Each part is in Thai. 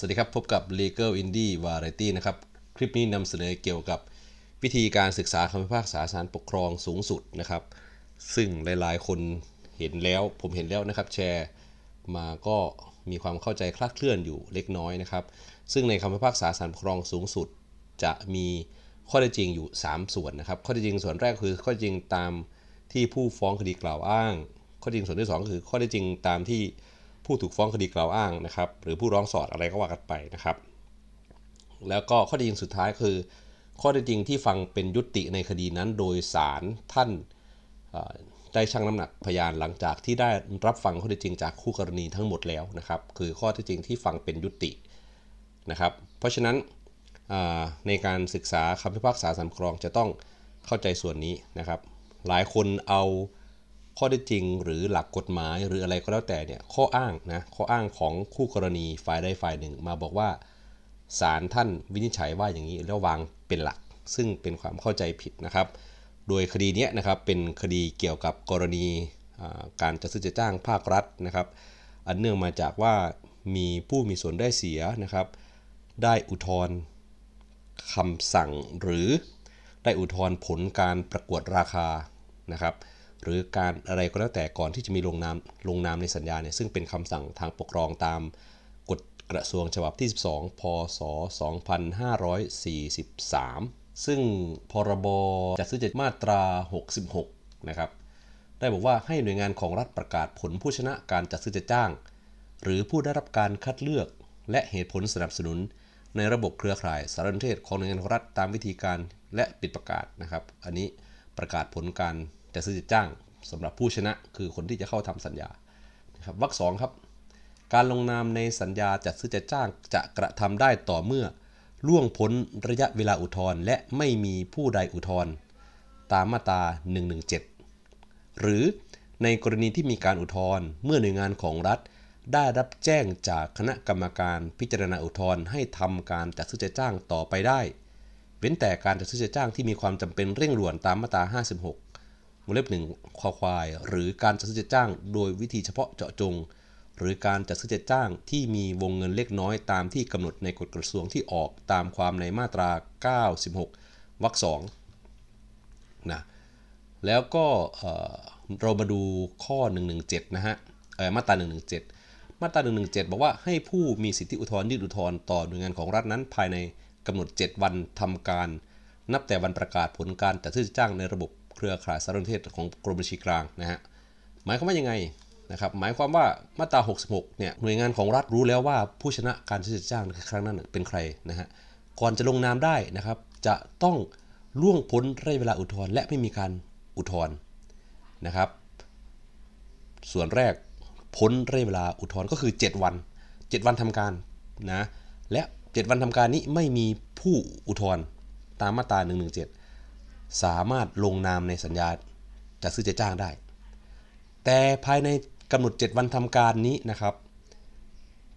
สวัสดีครับพบกับ Legal Indie Variety นะครับ คลิปนี้นำเสนอเกี่ยวกับวิธีการศึกษาคำพิพากษาศาลปกครองสูงสุดนะครับซึ่งหลายๆ คนเห็นแล้วผมเห็นแล้วนะครับแชร์มาก็มีความเข้าใจคลาดเคลื่อนอยู่เล็กน้อยนะครับ ซึ่งในคำพิพากษาศาลปกครองสูงสุด จะมีข้อได้จริงอยู่ 3 ส่วนนะครับ ข้อได้จริงส่วนแรกคือข้อจริงตามที่ผู้ฟ้องคดีกล่าวอ้าง ข้อจริงส่วนที่ 2 คือข้อได้จริงตามที่ผู้ถูกฟ้องคดีกล่าวอ้างนะครับ หรือผู้ร้องสอดอะไรก็ว่ากันไปนะครับ แล้วก็ข้อได้จริงสุดท้ายคือ ข้อได้จริงที่ฟังเป็นยุติในคดีนั้นโดยสารท่านได้ชั่งน้ำหนักพยานหลังจากที่ได้รับฟังข้อเท็จจริงจากคู่กรณีทั้งหมดแล้วนะครับคือข้อเท็จจริงที่ฟังเป็นยุตินะครับเพราะฉะนั้นในการศึกษาคำพิพากษาสมครองจะต้องเข้าใจส่วนนี้นะครับหลายคนเอาข้อได้จริงหรือหลักกฎหมายหรืออะไรก็แล้วแต่เนี่ยข้ออ้างนะข้ออ้างของคู่กรณีฝ่ายใดฝ่ายหนึ่งมาบอกว่าศาลท่านวินิจฉัยว่าอย่างนี้แล้ววางเป็นหลักซึ่งเป็นความเข้าใจผิดนะครับ โดยคดีนี้นะครับเป็นคดีเกี่ยวกับกรณีการจัดซื้อจัดจ้างภาครัฐนะครับ อันเนื่องมาจากว่ามีผู้มีส่วนได้เสียนะครับ ได้อุทธร์คำสั่งหรือได้อุทธรณ์ผลการประกวดราคานะครับหรือการอะไรก็แล้วแต่ก่อนที่จะมีลงนามลงนามในสัญญาเนี่ยซึ่งเป็นคำสั่งทางปกครองตาม กฎกระทรวงฉบับที่ 12พศ2543 ซึ่งพรบจัดซื้อจัดมาตรา 66 นะครับ ได้บอกว่าให้หน่วยงานของรัฐประกาศผลผู้ชนะการจัดซื้อจัดจ้าง หรือผู้ได้รับการคัดเลือกและเหตุผลสนับสนุน ในระบบเครือข่าย สารสนเทศของหน่วยงานของรัฐตามวิธีการและปิดประกาศนะครับ อันนี้ประกาศผลการจะซื้อจจ้าง สำหรับผู้ชนะคือคนที่จะเข้าทำสัญญานะครับวรรคสครับ การลงนามในสัญญาจัดซื้อจัดจ้างจะกระทำได้ต่อเมื่อล่วงพ้นระยะเวลาอุทธรณ์และไม่มีผู้ใดอุทธรณ์ตามมาตรา 117 หรือในกรณีที่มีการอุทธรณ์เมื่อหน่วยงานของรัฐ ได้รับแจ้งจากคณะกรรมการพิจารณาอุทธรณ์ให้ทำการจัดซื้อจัดจ้างต่อไปได้เว้นแต่การจัดซื้อจัดจ้างที่มีความจำเป็นเร่งด่วนตามมาตรา 56วงเล็บหนึ่งคอควาย หรือการจัดซื้อจัดจ้างโดยวิธีเฉพาะเจาะจง หรือการจัดซื้อจัดจ้างที่มีวงเงินเล็กน้อยตามที่กำหนดในกฎกระทรวงที่ออกตามความในมาตรา 96 วรรคสองนะแล้วก็เรามาดูข้อ 117 นะฮะมาตรา 117 มาตรา 117 บอกว่าให้ผู้มีสิทธิอุทธรณ์ยื่นอุทธรณ์ต่อหน่วยงานของรัฐนั้นภายในกำหนด 7 วันทำการ นับแต่วันประกาศผลการจัดซื้อจ้างในระบบเครือข่ายสารสนเทศของกรมบัญชีกลางนะฮะหมายความว่ายังไงนะครับหมายความว่ามาตรา66เนี่ยหน่วยงานของรัฐรู้แล้วว่า ผู้ชนะการจั้จ้างครั้งนั้นเป็นใครนะฮะก่อนจะลงนามได้นะครับจะต้องล่วงพ้นระยะเวลาอุทธรณ์และไม่มีการอุทธรณ์นะครับส่วนแรกพ้นระยะเวลาอุทธรณ์ก็คือ7วัน7 วันทำการนะและ 7 วันทำการนี้ไม่มีผู้อุทธรณ์ตามมาตรา117สามารถลงนามในสัญญาจัดซื้อจะจ้างได้ แต่ภายในกำหนด 7 วันทำการนี้นะครับ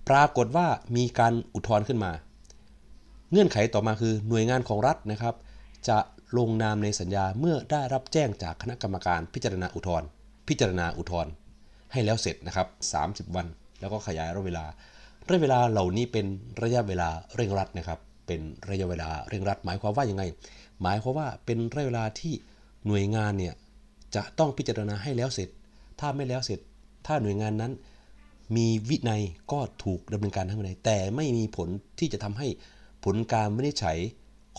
ปรากฏว่ามีการอุทธรณ์ขึ้นมา เงื่อนไขต่อมาคือหน่วยงานของรัฐนะครับจะลงนามในสัญญาเมื่อได้รับแจ้งจากคณะกรรมการพิจารณาอุทธรณ์พิจารณาอุทธรณ์ให้แล้วเสร็จนะครับ 30 วัน แล้วก็ขยายระยะเวลาระยะเวลาเหล่านี้เป็นระยะเวลาเร่งรัดนะครับ เป็นระยะเวลาเร่งรัดหมายความว่ายังไงหมายความว่าเป็นระยะเวลาที่หน่วยงานเนี่ยจะต้องพิจารณาให้แล้วเสร็จ ถ้าไม่แล้วเสร็จ ถ้าหน่วยงานนั้นมีวินัยก็ถูกดำเนินการทางวินัยแต่ไม่มีผลที่จะทำให้ผลการวินิจฉัย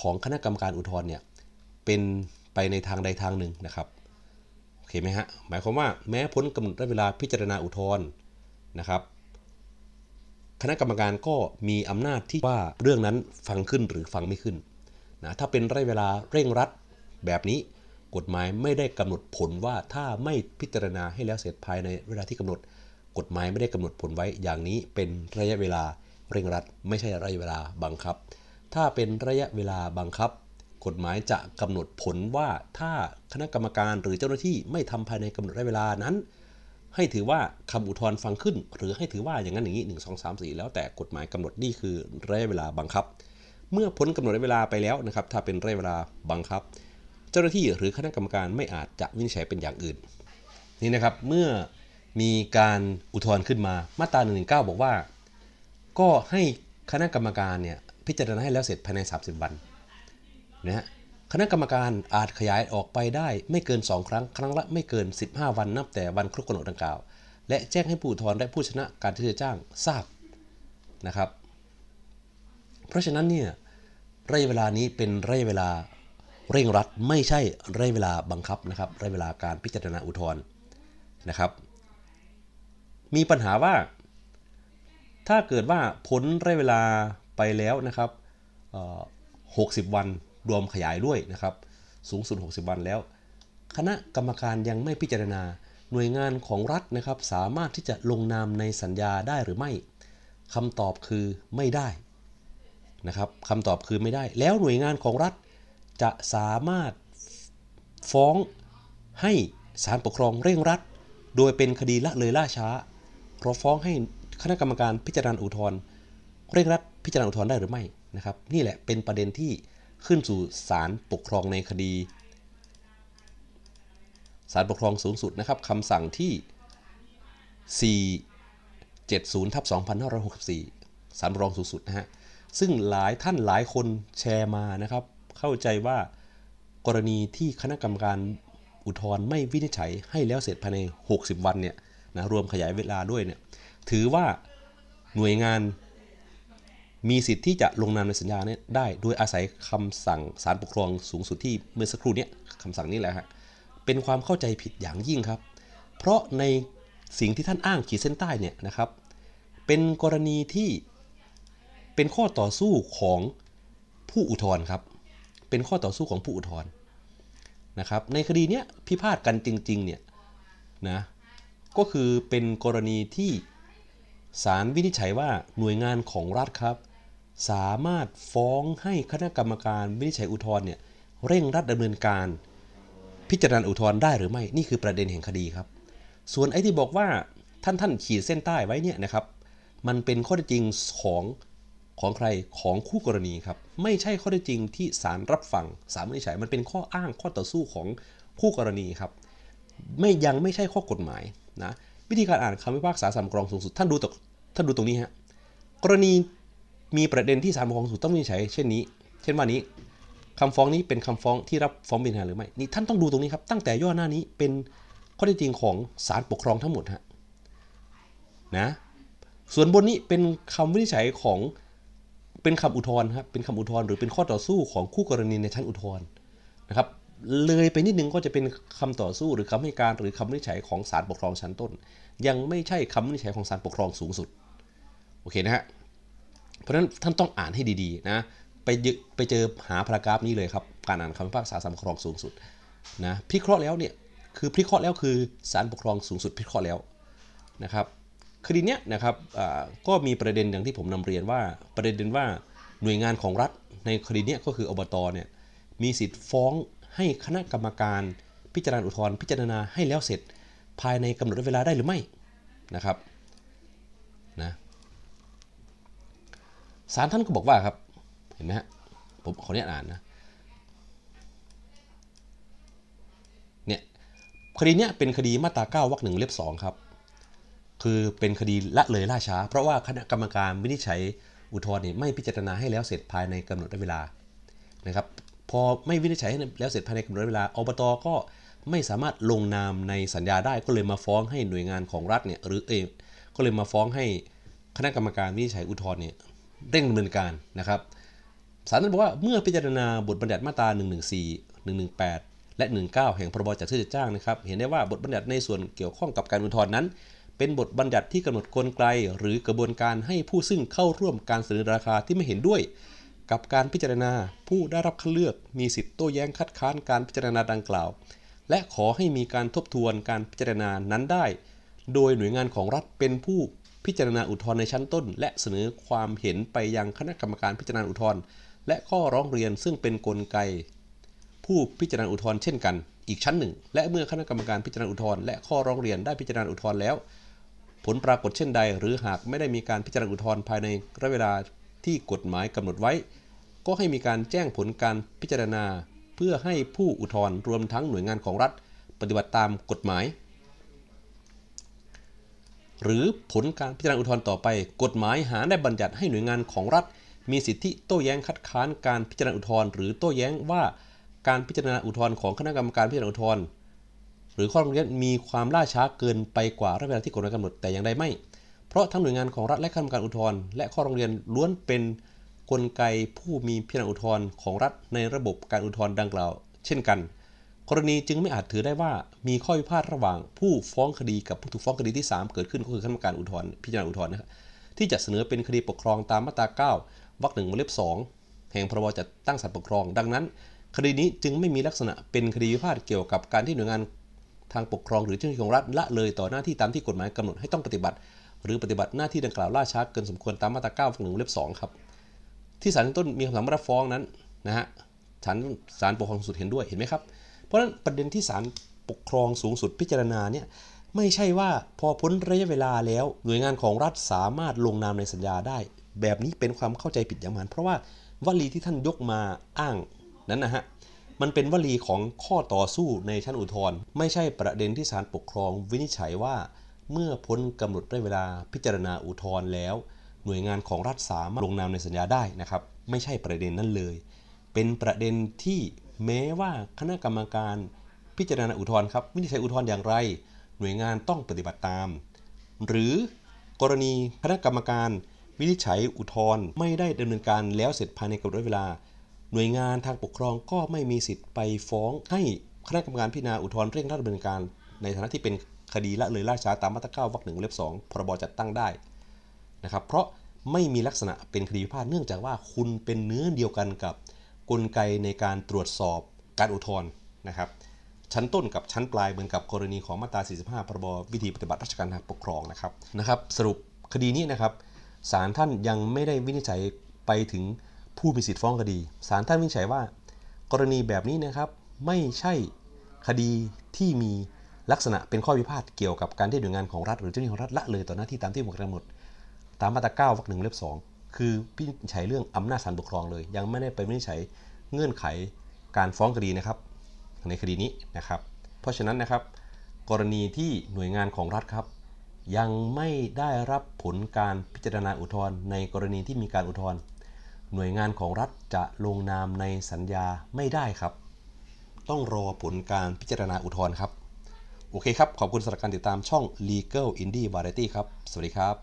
ของคณะกรรมการอุทธรณ์เนี่ยเป็นไปในทางใดทางหนึ่งนะครับโอเคไหมฮะหมายความว่าแม้พ้นกำหนดระยะเวลาพิจารณาอุทธรณ์นะครับ คณะกรรมการก็มีอำนาจที่ว่าเรื่องนั้นฟังขึ้นหรือฟังไม่ขึ้นนะถ้าเป็นระยะเวลาเร่งรัดแบบนี้ กฎหมายไม่ได้กำหนดผลว่าถ้าไม่พิจารณาให้แล้วเสร็จภายในเวลาที่กำหนด กฎหมายไม่ได้กำหนดผลไว้ อย่างนี้เป็นระยะเวลาเร่งรัดไม่ใช่ระยะเวลาบังคับ ถ้าเป็นระยะเวลาบังคับ กฎหมายจะกำหนดผลว่าถ้าคณะกรรมการหรือเจ้าหน้าที่ไม่ทำภายในกำหนดระยะเวลานั้น ให้ถือว่าคำอุทธรณ์ฟังขึ้น หรือให้ถือว่าอย่างนั้นอย่างนี้หนึ่งงสสอามสี่แล้วแต่กฎหมายกำหนดนี่คือระยะเวลาบังคับเมื่อพ้นกำหนดเวลาไปแล้วนะครับ ถ้าเป็นระยะเวลาบังคับ เจ้าหน้าที่หรือคณะกรรมการไม่อาจจะวินิจฉัยเป็นอย่างอื่นนี่นะครับเมื่อมีการอุทธรณ์ขึ้นมามาตรา1นึบอกว่า ก็ให้คณะกรรมการเนี่ยพิจารณาให้แล้วเสร็จภายใน30วันนะฮะคณะกรรมการอาจขยายออกไปได้ ไม่เกิน 2 ครั้ง ครั้งละไม่เกิน 15 วันนับแต่วันครบกำหนดดังกล่าวและแจ้งให้ผู้อุทธรณ์และผู้ชนะการที่จะจ้างทราบนะครับเพราะฉะนั้นเนี่ยระยะเวลานี้เป็นระยะเวลา เร่งรัด ไม่ใช่ระยะเวลาบังคับนะครับระยะเวลาการพิจารณาอุทธรณ์นะครับ มีปัญหาว่า ถ้าเกิดว่าพ้นระยะเวลาไปแล้วนะครับหกสิบวันรวมขยายด้วยนะครับ สูงสุด60 วันแล้ว คณะกรรมการยังไม่พิจารณา หน่วยงานของรัฐนะครับ สามารถที่จะลงนามในสัญญาได้หรือไม่คำตอบคือไม่ได้นะครับคำตอบคือไม่ได้ แล้วหน่วยงานของรัฐจะสามารถฟ้องให้ ศาลปกครองเร่งรัดโดยเป็นคดีละเลยล่าช้าเราฟ้องให้คณะกรรมการพิจารณาอุทธรณ์เร่งรัดพิจารณาอุทธรณ์ได้หรือไม่นะครับนี่แหละเป็นประเด็นที่ขึ้นสู่ศาลปกครองในคดีศาลปกครองสูงสุดนะครับคำสั่งที่ 470ทับ2564ศาลปกครองสูงสุดนะฮะซึ่งหลายท่านหลายคนแชร์มานะครับ เข้าใจว่ากรณีที่คณะกรรมการอุทธรณ์ไม่วินิจฉัยให้แล้วเสร็จภายใน 60 วันเนี่ยนะรวมขยายเวลาด้วยเนี่ยถือว่าหน่วยงานมีสิทธิ์ที่จะลงนามในสัญญาเนี่ยได้โดยอาศัยคำสั่งศาลปกครองสูงสุดที่เมื่อสักครู่นี้คำสั่งนี้แหละฮะเป็นความเข้าใจผิดอย่างยิ่งครับ เพราะในสิ่งที่ท่านอ้างขีดเส้นใต้เนี่ยนะครับ เป็นกรณีที่เป็นข้อต่อสู้ของผู้อุทธร์ครับ เป็นข้อต่อสู้ของผู้อุทธร์นะครับ ในคดีเนี้ยพิพาทกันจริงๆเนี่ยนะ ก็คือเป็นกรณีที่ศาลวินิจฉัยว่าหน่วยงานของรัฐครับ สามารถฟ้องให้คณะกรรมการวินิจฉัยอุทธรณ์เนี่ยเร่งรัดดำเนินการ พิจารณาอุทธรณ์ได้หรือไม่นี่คือประเด็นแห่งคดีครับ ส่วนไอ้ที่บอกว่าท่านท่านขีดเส้นใต้ไว้เนี่ยนะครับ มันเป็นข้อเท็จจริงของของใครของคู่กรณีครับ ไม่ใช่ข้อเท็จจริงที่ศาลรับฟังศาลวินิจฉัยมันเป็นข้ออ้างข้อต่อสู้ของ คู่กรณีครับ ไม่ยังไม่ใช่ข้อกฎหมายนะวิธีการอ่านคำพิพากษาสามกรองสูงสุดท่านดูตท่านดูตรงนี้ฮะกรณีมีประเด็นที่ศาลปกครองสูงต้องวินิจฉัย เช่นนี้ เช่นว่านี้คำฟ้องนี้เป็นคำฟ้องที่รับฟ้องบินหาหรือไม่ นี่ ท่านต้องดูตรงนี้ครับตั้งแต่ย่อหน้านี้เป็นข้อเท็จจริงของศาลปกครองทั้งหมดฮะนะส่วนบนนี้เป็นคำวินิจฉัยของเป็นคำอุทธรณ์ครับเป็นคำอุทธรณ์หรือเป็นข้อต่อสู้ของคู่กรณีในชั้นอุทธรณ์นะครับ เลยไปนิดนึงก็จะเป็นคำต่อสู้หรือคำให้การหรือคำวินิจฉัยของศาลปกครองชั้นต้น ยังไม่ใช่คำวินิจฉัยของศาลปกครองสูงสุดโอเคนะฮะเพราะฉะนั้นท่านต้องอ่านให้ดีๆนะไปไปเจอหาพารากราฟนี้เลยครับการอ่านคำพิพากษาศาลปกครองสูงสุดนะพิเคราะห์แล้วเนี่ยคือพิเคราะห์แล้วคือศาลปกครองสูงสุดพิเคราะห์แล้วนะครับคดีเนี้ยนะครับก็มีประเด็นอย่างที่ผมนำเรียนว่าประเด็นว่าหน่วยงานของรัฐในคดีเนี้ยก็คืออบตเนี่ยมีสิทธิ์ฟ้องให้คณะกรรมการพิจารณาอุทธรณ์พิจารณาให้แล้วเสร็จภายในกำหนดเวลาได้หรือไม่นะครับนะศาลท่านก็บอกว่าครับเห็นไหมฮะผมขอเนี้ยอ่านนะเนี่ยคดีเนี้ยเป็นคดีมาตรา 9วรรคหนึ่งเล็บ2ครับคือเป็นคดีละเลยล่าช้า เพราะว่าคณะกรรมการวินิจฉัยอุทธรณ์เนี่ยไม่พิจารณาให้แล้วเสร็จภายในกำหนดเวลานะครับพอไม่วินิจฉัยให้แล้วเสร็จภายในกำหนดเวลาอบตก็ไม่สามารถลงนามในสัญญาได้ก็เลยมาฟ้องให้หน่วยงานของรัฐเนี่ยหรือเองก็เลยมาฟ้องให้คณะกรรมการวินิจฉัยอุทธรณ์เนี่ยเร่งดำเนินการนะครับศาลนั้นบอกว่าเมื่อพิจารณาบทบัญญัติมาตรา 114 118และ19แห่งพรบจัดซื้อจัดจ้างนะครับเห็นได้ว่าบทบัญญัติในส่วนเกี่ยวข้องกับการอุทธรณ์นั้นเป็นบทบัญญัติที่กำหนดกลไกหรือกระบวนการให้ผู้ซึ่งเข้าร่วมการเสนอราคาที่ไม่เห็นด้วย กับการพิจารณาผู้ได้รับคัดเลือกมีสิทธิ์โต้แย้งคัดค้านการพิจารณาดังกล่าว และขอให้มีการทบทวนการพิจารณานั้นได้ โดยหน่วยงานของรัฐเป็นผู้พิจารณาอุทธรณ์ในชั้นต้น และเสนอความเห็นไปยังคณะกรรมการพิจารณาอุทธรณ์และข้อร้องเรียนซึ่งเป็นนกลไก ผู้พิจารณาอุทธรณ์เช่นกัน อีกชั้นหนึ่ง และเมื่อคณะกรรมการพิจารณาอุทธรณ์และข้อร้องเรียนได้พิจารณาอุทธรณ์แล้วผลปรากฏเช่นใด หรือหากไม่ได้มีการพิจารณาอุทธรณ์ภายในระยะเวลาที่กฎหมายกำหนดไว้ ก็ให้มีการแจ้งผลการพิจารณา เพื่อให้ผู้อุทธรณ์รวมทั้งหน่วยงานของรัฐ ปฏิบัติตามกฎหมาย หรือผลการพิจารณาอุทธรณ์ต่อไป กฎหมายหาได้บัญญัติให้หน่วยงานของรัฐ มีสิทธิโต้แย้งคัดค้านการพิจารณาอุทธรณ์หรือโต้แย้งว่าการพิจารณาอุทธรณ์ของคณะกรรมการพิจารณาอุทธรณ์หรือข้อตรงรีนมีความล่าช้าเกินไปกว่าระยะเวลาที่กฎหมายกำหนดแต่อย่างใดไม่เพราะทั้งหน่วยงานของรัฐและข้กรรมการอุทธรณ์และข้อโรงเรียนล้วนเป็นนกลไกผู้มีพิจารณาอุทธรณ์ของรัฐในระบบการอุทธรณ์ดังกล่าว เช่นกัน กรณีจึงไม่อาจถือได้ว่ามีข้อพิพาทระหว่าง ผู้ฟ้องคดีกับผู้ถูกฟ้องคดีที่ 3 เกิดขึ้นก็คือคณะกรรมการอุทธรณ์พิจารณาอุทธรณ์นะครับที่จะเสนอเป็นคดีปกครองตามมาตรา 9วรรคหนึ่งวรเล็บงแห่งพรบจัดตั้งศาลปกครอง ดังนั้นคดีนี้จึงไม่มีลักษณะเป็นคดีพิพาทเกี่ยวกับการที่หน่วยงานทางปกครองหรือเจ้าหน้าที่ของรัฐละเลยต่อหน้าที่ตามที่กฎหมายกำหนดให้ต้องปฏิบัติ หรือปฏิบัติหน้าที่ดังกล่าวล่าช้าเกินสมควรตามมาตรา9่งเล็บ2ครับ ที่ศาลต้นมีคำสั่งรับฟ้องนั้นนะฮะศาลศาลปกครองสุดเห็นด้วยเห็นไหมครับ เพราะฉะนั้นประเด็นที่ศาลปกครองสูงสุดพิจารณาเนี่ยไม่ใช่ว่าพอพ้นระยะเวลาแล้วหน่วยงานของรัฐสามารถลงนามในสัญญาได้ แบบนี้เป็นความเข้าใจผิดอย่างมันเพราะว่าวลีที่ท่านยกมาอ้างนั้นนะฮะมันเป็นวลีของข้อต่อสู้ในชั้นอุทธรณ์ไม่ใช่ประเด็นที่ศาลปกครองวินิจฉัยว่าเมื่อพ้นกำหนดระยะเวลาพิจารณาอุทธรณ์แล้ว หน่วยงานของรัฐสามารถลงนามในสัญญาได้นะครับไม่ใช่ประเด็นนั้นเลย เป็นประเด็นที่แม้ว่าคณะกรรมการพิจารณาอุทธรณ์ครับวินิจฉัยอุทธรณ์อย่างไร หน่วยงานต้องปฏิบัติตาม หรือกรณีคณะกรรมการวินิจฉัยอุทธรณ์ไม่ได้ดำเนินการแล้วเสร็จภายในกำหนดเวลาหน่วยงานทางปกครองก็ไม่มีสิทธิ์ไปฟ้องให้คณะกรรมการพิจารณาอุทธรณ์เร่งรัดดำเนินการ ในฐานะที่เป็นคดีละเลยล่าช้าตามมาตรา9วรรคหนึ่งเล็บสองพรบจัดตั้งได้นะครับเพราะไม่มีลักษณะเป็นคดีพิพาทเนื่องจากว่าคุณเป็นเนื้อเดียวกันกับกลไกในการตรวจสอบการอุทธรณ์นะครับชั้นต้นกับชั้นปลายเหมือนกับกรณีของมาตรา45พรบวิธีปฏิบัติราชการทางปกครองนะครับนะครับสรุปคดีนี้นะครับศาลท่านยังไม่ได้วินิจฉัยไปถึงผู้มีสิทธิ์ฟ้องคดีศาลท่านวินิจฉัยว่า กรณีแบบนี้นะครับไม่ใช่คดีที่มีลักษณะเป็นข้อพิพาทเกี่ยวกับการที่หน่วยงานของรัฐหรือเจ้าหน้าที่ของรัฐละเลยต่อหน้าที่ตามที่หมวกำหนดตามมาตรา9วรรคหนึ่งเล็บสองคือพิจฉัยเรื่องอำนาจศาลปกครองเลย ยังไม่ได้ไปวินิจฉัยเงื่อนไขการฟ้องคดีนะครับ ในคดีนี้นะครับ เพราะฉะนั้นนะครับ กรณีที่หน่วยงานของรัฐครับ ยังไม่ได้รับผลการพิจารณาอุทธรณ์ในกรณีที่มีการอุทธรณ์หน่วยงานของรัฐจะลงนามในสัญญาไม่ได้ครับ ต้องรอผลการพิจารณาอุทธรณ์ครับ โอเคครับ ขอบคุณสำหรับการติดตามช่อง Legal Indie Variety ครับ สวัสดีครับ